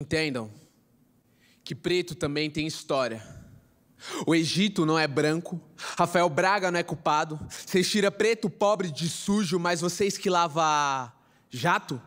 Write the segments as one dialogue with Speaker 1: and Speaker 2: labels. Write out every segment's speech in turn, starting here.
Speaker 1: Entendam que preto também tem história. O Egito não é branco, Rafael Braga não é culpado. Vocês tiram preto, pobre de sujo, mas vocês que lavam jato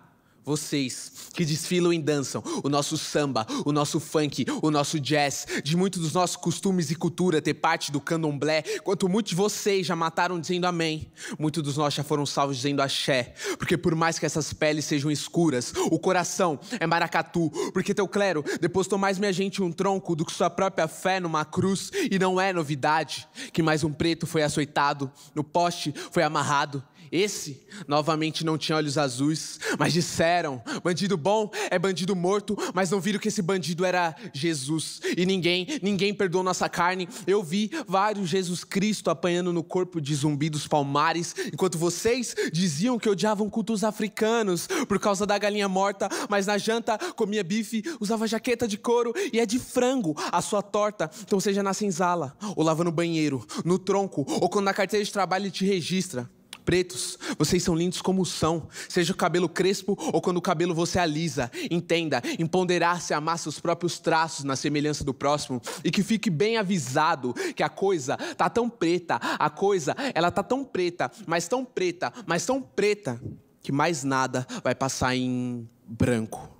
Speaker 1: vocês que desfilam e dançam o nosso samba, o nosso funk, o nosso jazz, de muitos dos nossos costumes e cultura ter parte do candomblé, quanto muitos de vocês já mataram dizendo amém, muitos dos nós já foram salvos dizendo axé, porque por mais que essas peles sejam escuras, o coração é maracatu, porque teu clero depositou mais minha gente um tronco do que sua própria fé numa cruz, e não é novidade que mais um preto foi açoitado, no poste foi amarrado. Esse, novamente, não tinha olhos azuis, mas disseram eram. Bandido bom é bandido morto, mas não viram que esse bandido era Jesus. E ninguém, ninguém perdoou nossa carne. Eu vi vários Jesus Cristo apanhando no corpo de zumbi dos palmares, enquanto vocês diziam que odiavam cultos africanos por causa da galinha morta, mas na janta comia bife, usava jaqueta de couro e é de frango a sua torta. Então seja na senzala, ou lavando banheiro, no tronco, ou quando na carteira de trabalho ele te registra pretos, vocês são lindos como são, seja o cabelo crespo ou quando o cabelo você alisa. Entenda, empoderar-se amar seus próprios traços na semelhança do próximo e que fique bem avisado que a coisa tá tão preta, a coisa, ela tá tão preta, mas tão preta, mas tão preta que mais nada vai passar em branco.